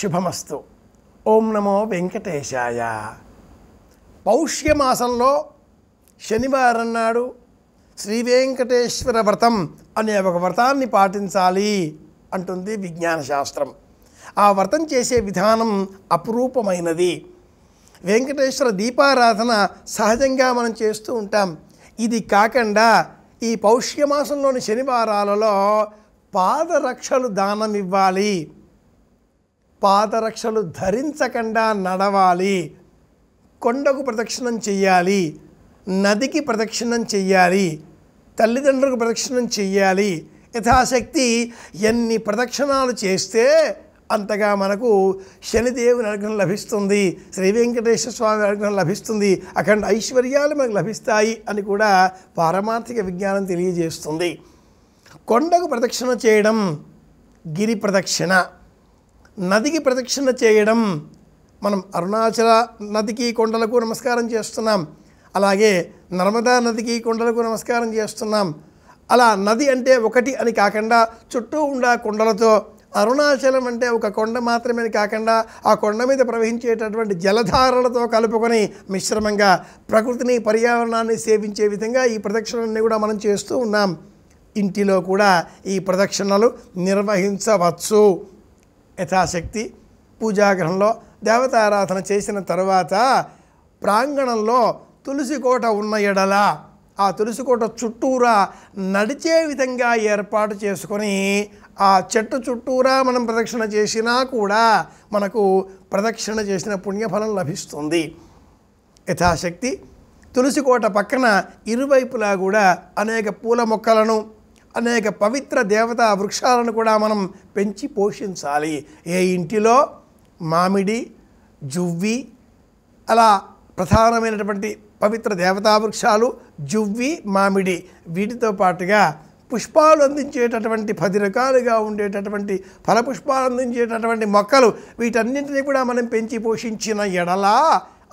శుభమస్తు ఓం నమో వెంకటేశాయ పౌష్యమాసంలో శనివారం నాడు శ్రీ వెంకటేశ్వర వ్రతం అనే ఒక వ్రతాన్ని పాటించాలి అంటుంది విజ్ఞాన శాస్త్రం ఆ వ్రతం చేసే విధానం అపురూపమైనది వెంకటేశ్వర దీపారాధన సహజంగా మనం చేస్తూ ఉంటాం ఇది కాకుండా ఈ పౌష్యమాసంలోని శనివారాలలో పాదరక్షలు దానం ఇవ్వాలి పాదరక్షలు ధరించకుండా నడవాలి కొండకు ప్రదక్షిణం చెయ్యాలి నదికి ప్రదక్షిణం చెయ్యాలి తల్లిదండ్రులకు ప్రదక్షిణం చెయ్యాలి యథాశక్తి ఎన్ని ప్రదక్షిణాలు చేస్తే అంతగా మనకు శనిదేవుని అనుగ్రహం లభిస్తుంది శ్రీ వెంకటేశ్వర స్వామి అనుగ్రహం లభిస్తుంది అఖండ ఐశ్వర్యాలు మనకు లభిస్తాయి అని కూడా పారమార్థిక విజ్ఞానం తెలియజేస్తుంది కొండకు ప్రదక్షిణ చేయడం గిరి ప్రదక్షిణ నదికి ప్రదక్షిణ చేయడం మనం అరుణాచల నదికి కొండలకు నమస్కారం చేస్తున్నాం అలాగే నర్మదా నదికి కొండలకు నమస్కారం చేస్తున్నాం అలా నది అంటే ఒకటి అని కాకుండా చుట్టూ ఉన్న కొండలతో అరుణాచలం అంటే ఒక కొండ మాత్రమే కాకుండా ఆ కొండ మీద ప్రవహించేటటువంటి జలధారలతో కలుపుకొని మిశ్రమంగా ప్రకృతిని పర్యావరణాన్ని సేవించే విధంగా ఈ ప్రదక్షిణలన్నీ కూడా మనం చేస్తూ ఉన్నాం ఇంటిలో కూడా ఈ ప్రదక్షిణలు నిర్వహించవచ్చు యథాశక్తి పూజాగ్రహంలో దేవతారాధన చేసిన తర్వాత ప్రాంగణంలో తులసికోట ఉన్న ఎడల ఆ తులసికోట చుట్టూరా నడిచే విధంగా ఏర్పాటు చేసుకొని ఆ చెట్టు చుట్టూరా మనం ప్రదక్షిణ చేసినా కూడా మనకు ప్రదక్షిణ చేసిన పుణ్యఫలం లభిస్తుంది యథాశక్తి తులసికోట పక్కన ఇరువైపులా కూడా అనేక పూల మొక్కలను అనేక పవిత్ర దేవతా వృక్షాలను కూడా మనం పెంచి పోషించాలి ఏ ఇంటిలో మామిడి జువ్వి అలా ప్రధానమైనటువంటి పవిత్ర దేవతా వృక్షాలు జువ్వి మామిడి వీటితో పాటుగా పుష్పాలు అందించేటటువంటి పది రకాలుగా ఉండేటటువంటి ఫలపుష్పాలు అందించేటటువంటి మొక్కలు వీటన్నింటినీ కూడా మనం పెంచి పోషించిన ఎడలా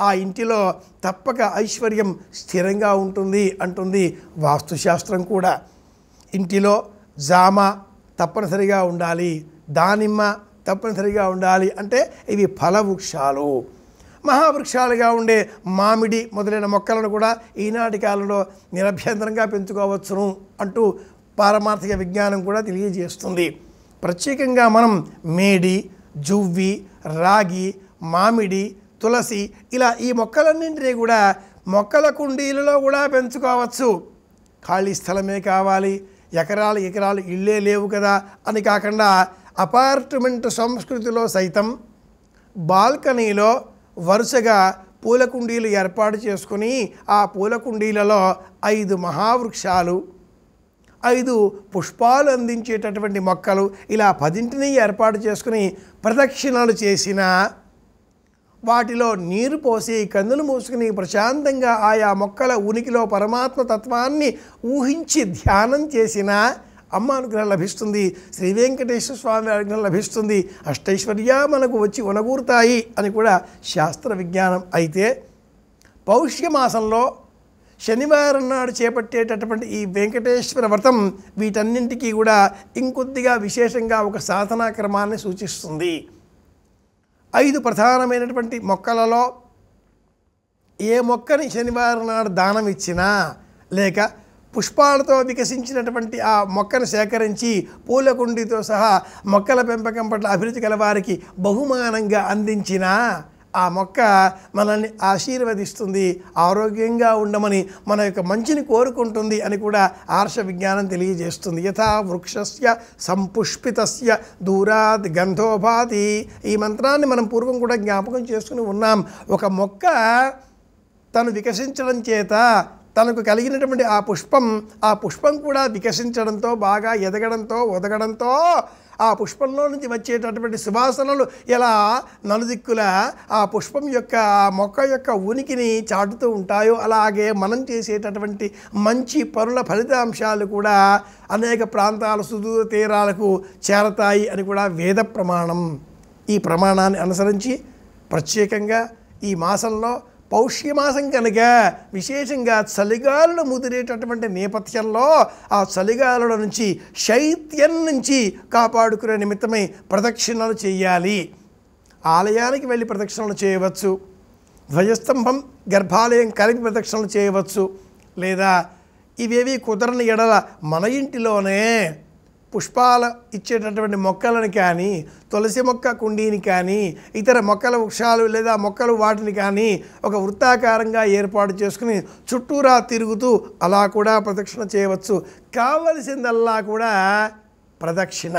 ఆ ఇంటిలో తప్పక ఐశ్వర్యం స్థిరంగా ఉంటుంది అంటుంది వాస్తుశాస్త్రం కూడా ఇంటిలో జామ తప్పనిసరిగా ఉండాలి దానిమ్మ తప్పనిసరిగా ఉండాలి అంటే ఇవి ఫలవృక్షాలు మహావృక్షాలుగా ఉండే మామిడి మొదలైన మొక్కలను కూడా ఈనాటి కాలంలో నిరభ్యంతరంగా పెంచుకోవచ్చును అంటూ పారమార్థిక విజ్ఞానం కూడా తెలియజేస్తుంది ప్రత్యేకంగా మనం మేడి జువ్వి రాగి మామిడి తులసి ఇలా ఈ మొక్కలన్నింటినీ కూడా మొక్కల కుండీలలో కూడా పెంచుకోవచ్చు ఖాళీ స్థలమే కావాలి ఎకరాలు ఎకరాలు ఇళ్ళే లేవు కదా అని కాకుండా అపార్ట్మెంట్ సంస్కృతిలో సైతం బాల్కనీలో వరుసగా పూల కుండీలు ఏర్పాటు చేసుకుని ఆ పూల కుండీలలో ఐదు మహావృక్షాలు ఐదు పుష్పాలు అందించేటటువంటి మొక్కలు ఇలా పదింటిని ఏర్పాటు చేసుకుని ప్రదక్షిణలు చేసిన వాటిలో నీరు పోసి కందులు మూసుకుని ప్రశాంతంగా ఆయా మొక్కల ఉనికిలో పరమాత్మ తత్వాన్ని ఊహించి ధ్యానం చేసిన అమ్మ అనుగ్రహం లభిస్తుంది శ్రీ వెంకటేశ్వర స్వామి అనుగ్రహం లభిస్తుంది అష్టైశ్వర్య మనకు వచ్చి ఉనగూరుతాయి అని కూడా శాస్త్ర విజ్ఞానం అయితే పౌష్య మాసంలో శనివారం నాడు చేపట్టేటటువంటి ఈ వెంకటేశ్వర వ్రతం వీటన్నింటికీ కూడా ఇంకొద్దిగా విశేషంగా ఒక సాధనా క్రమాన్ని సూచిస్తుంది ఐదు ప్రధానమైనటువంటి మొక్కలలో ఏ మొక్కని శనివారం నాడు దానం ఇచ్చినా లేక పుష్పాలతో వికసించినటువంటి ఆ మొక్కను సేకరించి పూలకుండితో సహా మొక్కల పెంపకం పట్ల అభిరుచి కలవారికి బహుమానంగా అందించిన ఆ మొక్క మనల్ని ఆశీర్వదిస్తుంది ఆరోగ్యంగా ఉండమని మన యొక్క మంచిని కోరుకుంటుంది అని కూడా ఆర్ష విజ్ఞానం తెలియజేస్తుంది యథా వృక్షస్య సంపుష్పితస్య దూరాద్ గంధోపాధి ఈ మంత్రాన్ని మనం పూర్వం కూడా జ్ఞాపకం చేసుకుని ఉన్నాం ఒక మొక్క తను వికసించడం చేత తనకు కలిగినటువంటి ఆ పుష్పం ఆ పుష్పం కూడా వికసించడంతో బాగా ఎదగడంతో ఒదగడంతో ఆ పుష్పంలో నుంచి వచ్చేటటువంటి సువాసనలు ఎలా నలుదిక్కుల ఆ పుష్పం యొక్క మొక్క యొక్క ఉనికిని చాటుతూ ఉంటాయో అలాగే మనం చేసేటటువంటి మంచి పనుల ఫలితాంశాలు కూడా అనేక ప్రాంతాల సుదూర తీరాలకు చేరతాయి అని కూడా వేద ప్రమాణం ఈ ప్రమాణాన్ని అనుసరించి ప్రత్యేకంగా ఈ మాసంలో పౌష్యమాసం కనుక విశేషంగా చలిగాలను ముదిరేటటువంటి నేపథ్యంలో ఆ చలిగాల నుంచి శైత్యం నుంచి కాపాడుకునే నిమిత్తమై ప్రదక్షిణలు చేయాలి ఆలయానికి వెళ్ళి ప్రదక్షిణలు చేయవచ్చు ధ్వజస్తంభం గర్భాలయం కలిపి ప్రదక్షిణలు చేయవచ్చు లేదా ఇవేవి కుదరని ఎడల మన ఇంటిలోనే పుష్పాల ఇచ్చేటటువంటి మొక్కలను కానీ తులసి మొక్క కుండీని కానీ ఇతర మొక్కల వృక్షాలు లేదా మొక్కలు వాటిని కానీ ఒక వృత్తాకారంగా ఏర్పాటు చేసుకుని చుట్టూరా తిరుగుతూ అలా కూడా ప్రదక్షిణ చేయవచ్చు కావలసిందల్లా కూడా ప్రదక్షిణ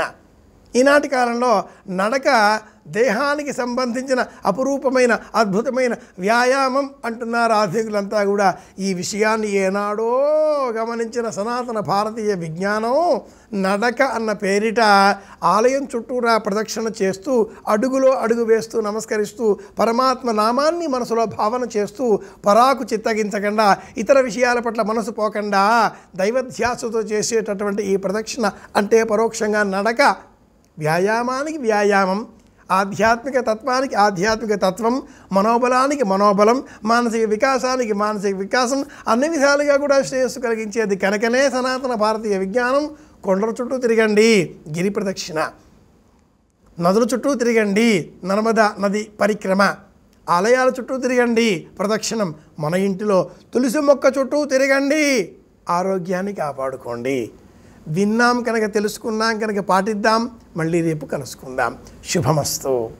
ఈనాటి కాలంలో నడక దేహానికి సంబంధించిన అపురూపమైన అద్భుతమైన వ్యాయామం అంటున్నారు ఆర్థికులంతా కూడా ఈ విషయాన్ని ఏనాడో గమనించిన సనాతన భారతీయ విజ్ఞానం నడక అన్న పేరిట ఆలయం చుట్టూరా ప్రదక్షిణ చేస్తూ అడుగులో అడుగు వేస్తూ నమస్కరిస్తూ పరమాత్మ నామాన్ని మనసులో భావన చేస్తూ పరాకు చిత్తగించకుండా ఇతర విషయాల పట్ల మనసు పోకుండా దైవధ్యాసతో చేసేటటువంటి ఈ ప్రదక్షిణ అంటే పరోక్షంగా నడక వ్యాయామానికి వ్యాయామం ఆధ్యాత్మిక తత్వానికి ఆధ్యాత్మిక తత్వం మనోబలానికి మనోబలం మానసిక వికాసానికి మానసిక వికాసం అన్ని విధాలుగా కూడా శ్రేయస్సు కలిగించేది కనుకనే సనాతన భారతీయ విజ్ఞానం కొండల చుట్టూ తిరగండి గిరి ప్రదక్షిణ నదుల చుట్టూ తిరగండి నర్మదా నది పరిక్రమ ఆలయాల చుట్టూ తిరగండి ప్రదక్షిణం మన ఇంటిలో తులసి మొక్క చుట్టూ తిరగండి ఆరోగ్యాన్ని కాపాడుకోండి విన్నాం కనుక తెలుసుకున్నాం కనుక పాటిద్దాం మళ్ళీ రేపు కలుసుకుందాం శుభమస్తు